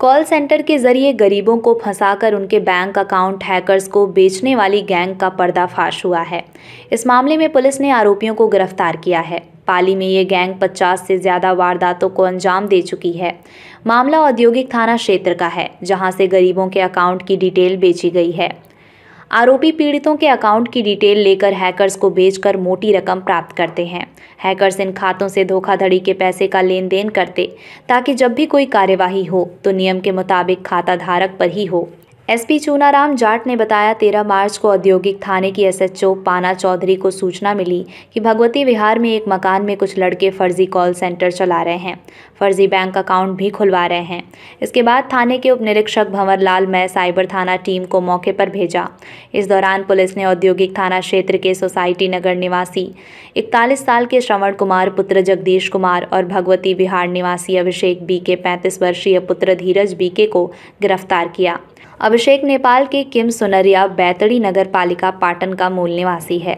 call centre के जरिए गरीबों को फंसाकर उनके बैंक अकाउंट हैकर्स को बेचने वाली गैंग का पर्दाफाश हुआ है इस मामले में पुलिस ने आरोपियों को गिरफ्तार किया है पाली में ये गैंग 50 से ज़्यादा वारदातों को अंजाम दे चुकी है मामला औद्योगिक थाना क्षेत्र का है जहां से गरीबों के अकाउंट की डिटेल बेची गई है आरोपी पीड़ितों के अकाउंट की डिटेल लेकर हैकर्स को भेजकर मोटी रकम प्राप्त करते हैं हैकर्स इन खातों से धोखाधड़ी के पैसे का लेन देन करते ताकि जब भी कोई कार्यवाही हो तो नियम के मुताबिक खाता धारक पर ही हो एसपी चूनाराम जाट ने बताया तेरह मार्च को औद्योगिक थाने की एसएचओ पाना चौधरी को सूचना मिली कि भगवती विहार में एक मकान में कुछ लड़के फर्जी कॉल सेंटर चला रहे हैं फर्जी बैंक अकाउंट भी खुलवा रहे हैं इसके बाद थाने के उपनिरीक्षक भंवर लाल मैं साइबर थाना टीम को मौके पर भेजा इस दौरान पुलिस ने औद्योगिक थाना क्षेत्र के सोसाइटी नगर निवासी इकतालीस साल के श्रवण कुमार पुत्र जगदीश कुमार और भगवती विहार निवासी अभिषेक बीके पैंतीस वर्षीय पुत्र धीरज बीके को गिरफ्तार किया अब अभिषेक नेपाल के किम सुनरिया बैतड़ी नगर पालिका पाटन का मूल निवासी है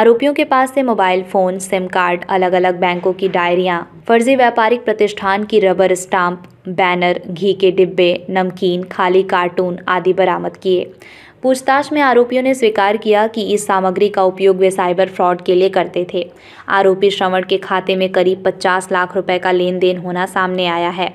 आरोपियों के पास से मोबाइल फ़ोन सिम कार्ड अलग अलग बैंकों की डायरियां, फर्जी व्यापारिक प्रतिष्ठान की रबर स्टाम्प बैनर घी के डिब्बे नमकीन खाली कार्टून आदि बरामद किए पूछताछ में आरोपियों ने स्वीकार किया कि इस सामग्री का उपयोग वे साइबर फ्रॉड के लिए करते थे आरोपी श्रवण के खाते में करीब 50 लाख रुपए का लेन देन होना सामने आया है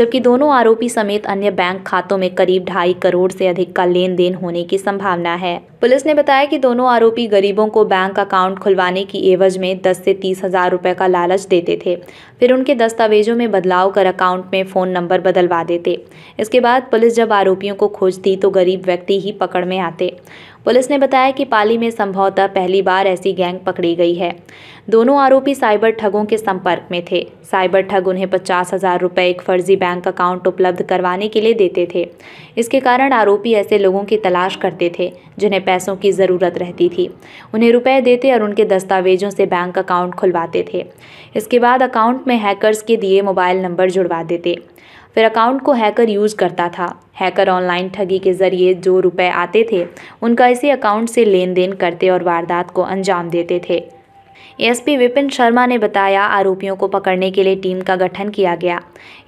जबकि दोनों आरोपी समेत अन्य बैंक खातों में करीब ढाई करोड़ से अधिक का लेन देन होने की संभावना है पुलिस ने बताया कि दोनों आरोपी गरीबों को बैंक अकाउंट खुलवाने की एवज में दस से तीस हजार रुपये का लालच देते थे फिर उनके दस्तावेजों में बदलाव कर अकाउंट में फ़ोन नंबर बदलवा देते इसके बाद पुलिस जब आरोपियों को खोजती तो गरीब व्यक्ति ही पकड़ में आते पुलिस ने बताया कि पाली में संभवतः पहली बार ऐसी गैंग पकड़ी गई है दोनों आरोपी साइबर ठगों के संपर्क में थे साइबर ठग उन्हें पचास हजार रुपये एक फर्जी बैंक अकाउंट उपलब्ध करवाने के लिए देते थे इसके कारण आरोपी ऐसे लोगों की तलाश करते थे जिन्हें पैसों की ज़रूरत रहती थी उन्हें रुपए देते और उनके दस्तावेजों से बैंक अकाउंट खुलवाते थे इसके बाद अकाउंट में हैकर्स के दिए मोबाइल नंबर जुड़वा देते फिर अकाउंट को हैकर यूज़ करता था हैकर ऑनलाइन ठगी के जरिए जो रुपए आते थे उनका इसी अकाउंट से लेन देन करते और वारदात को अंजाम देते थे एसपी विपिन शर्मा ने बताया आरोपियों को पकड़ने के लिए टीम का गठन किया गया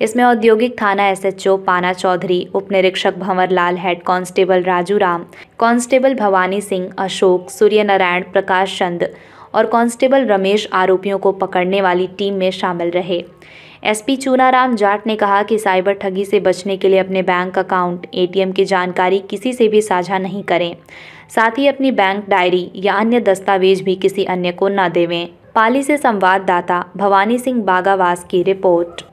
इसमें औद्योगिक थाना एसएचओ पाना चौधरी उप निरीक्षक Bhanwar Lal head constable Raju Ram constable Bhawani Singh Ashok Surya Narayan Prakash Chand और कांस्टेबल रमेश आरोपियों को पकड़ने वाली टीम में शामिल रहे एसपी चूनाराम जाट ने कहा कि साइबर ठगी से बचने के लिए अपने बैंक अकाउंट एटीएम की जानकारी किसी से भी साझा नहीं करें साथ ही अपनी बैंक डायरी या अन्य दस्तावेज भी किसी अन्य को न देवें पाली से संवाददाता भवानी सिंह बागावास की रिपोर्ट